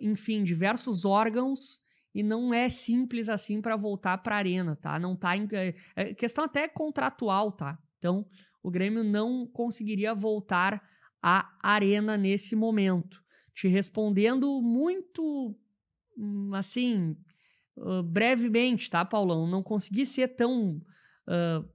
enfim, diversos órgãos e não é simples assim para voltar para a arena, tá? Não tá em, é, é questão até contratual, tá? Então, o Grêmio não conseguiria voltar à arena nesse momento. Te respondendo muito hum, assim, brevemente, tá, Paulão? Não consegui ser tão uh,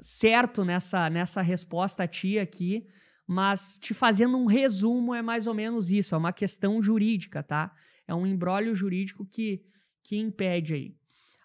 certo nessa, nessa resposta a ti aqui, mas te fazendo um resumo é mais ou menos isso, é uma questão jurídica, tá? É um embrólio jurídico que, que impede aí.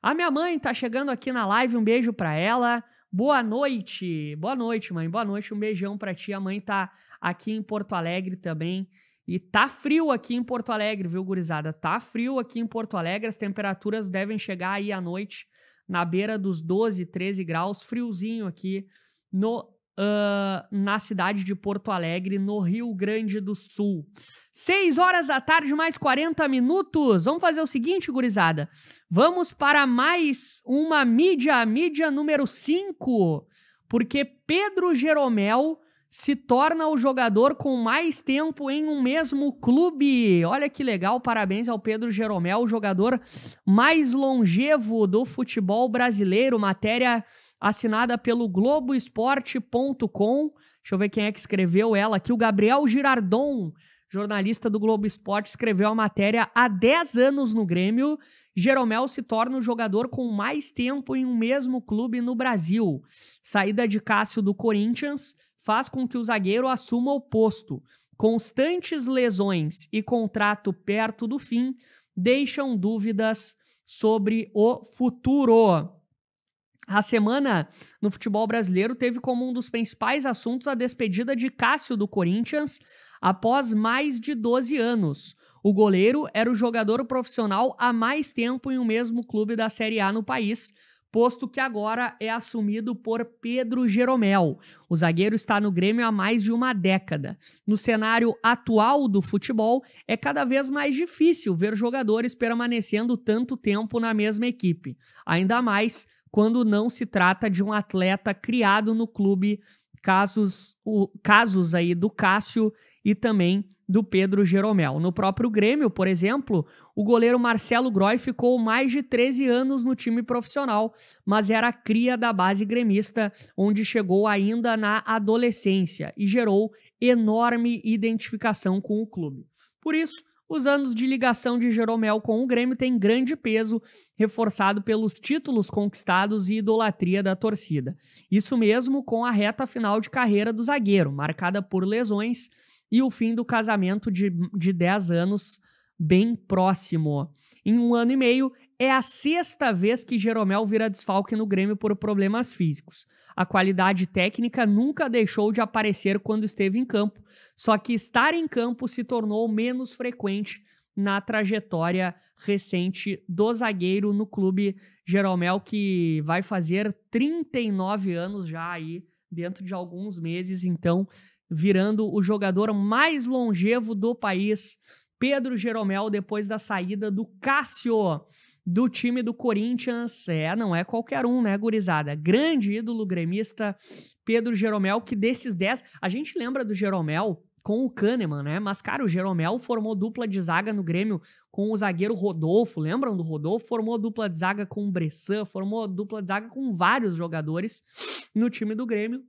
A minha mãe tá chegando aqui na live, um beijo para ela. Boa noite. Boa noite, mãe. Boa noite. Um beijão para ti. A mãe tá aqui em Porto Alegre também. E tá frio aqui em Porto Alegre, viu, gurizada? Tá frio aqui em Porto Alegre. As temperaturas devem chegar aí à noite na beira dos 12, 13 graus, friozinho aqui no Uh, na cidade de Porto Alegre, no Rio Grande do Sul. 6 horas da tarde, mais 40 minutos. Vamos fazer o seguinte, gurizada. Vamos para mais uma mídia, mídia número 5, porque Pedro Jeromel se torna o jogador com mais tempo em um mesmo clube. Olha que legal, parabéns ao Pedro Jeromel, o jogador mais longevo do futebol brasileiro. Matéria assinada pelo Globoesporte.com. Deixa eu ver quem é que escreveu ela aqui. O Gabriel Girardon, jornalista do Globo Esporte, escreveu a matéria há 10 anos no Grêmio. Jeromel se torna o jogador com mais tempo em um mesmo clube no Brasil. Saída de Cássio do Corinthians faz com que o zagueiro assuma o posto. Constantes lesões e contrato perto do fim deixam dúvidas sobre o futuro. A semana no futebol brasileiro teve como um dos principais assuntos a despedida de Cássio do Corinthians após mais de 12 anos. O goleiro era o jogador profissional há mais tempo em um mesmo clube da Série A no país, posto que agora é assumido por Pedro Jeromel. O zagueiro está no Grêmio há mais de uma década. No cenário atual do futebol, é cada vez mais difícil ver jogadores permanecendo tanto tempo na mesma equipe, ainda mais quando não se trata de um atleta criado no clube casos, o, casos aí do Cássio e também do Pedro Jeromel. No próprio Grêmio, por exemplo, o goleiro Marcelo Groy ficou mais de 13 anos no time profissional, mas era cria da base gremista, onde chegou ainda na adolescência e gerou enorme identificação com o clube. Por isso, os anos de ligação de Jeromel com o Grêmio têm grande peso, reforçado pelos títulos conquistados e idolatria da torcida. Isso mesmo com a reta final de carreira do zagueiro, marcada por lesões e o fim do casamento de, de 10 anos bem próximo. Em um ano e meio, é a sexta vez que Jeromel vira desfalque no Grêmio por problemas físicos. A qualidade técnica nunca deixou de aparecer quando esteve em campo, só que estar em campo se tornou menos frequente na trajetória recente do zagueiro no clube Jeromel, que vai fazer 39 anos já aí dentro de alguns meses, então virando o jogador mais longevo do país, Pedro Jeromel, depois da saída do Cássio do time do Corinthians. É, não é qualquer um, né, gurizada? Grande ídolo gremista Pedro Jeromel, que desses 10, a gente lembra do Jeromel com o Kahneman, né? Mas, cara, o Jeromel formou dupla de zaga no Grêmio com o zagueiro Rodolfo, lembram do Rodolfo? Formou dupla de zaga com o Bressan, formou dupla de zaga com vários jogadores no time do Grêmio.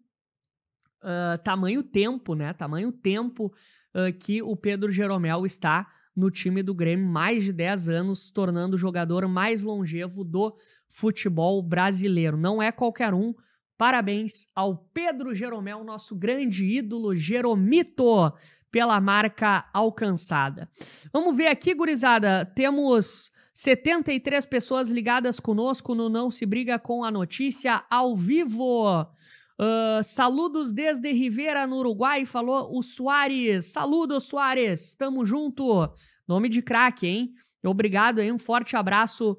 Uh, tamanho tempo, né? Tamanho tempo uh, que o Pedro Jeromel está no time do Grêmio mais de 10 anos, tornando o jogador mais longevo do futebol brasileiro. Não é qualquer um. Parabéns ao Pedro Jeromel, nosso grande ídolo Jeromito, pela marca alcançada. Vamos ver aqui, gurizada. Temos 73 pessoas ligadas conosco no Não Se Briga com a Notícia ao vivo. Uh, saludos desde Rivera, no Uruguai, falou o Soares. Saludos, Soares. Tamo junto. Nome de craque, hein? Obrigado aí, um forte abraço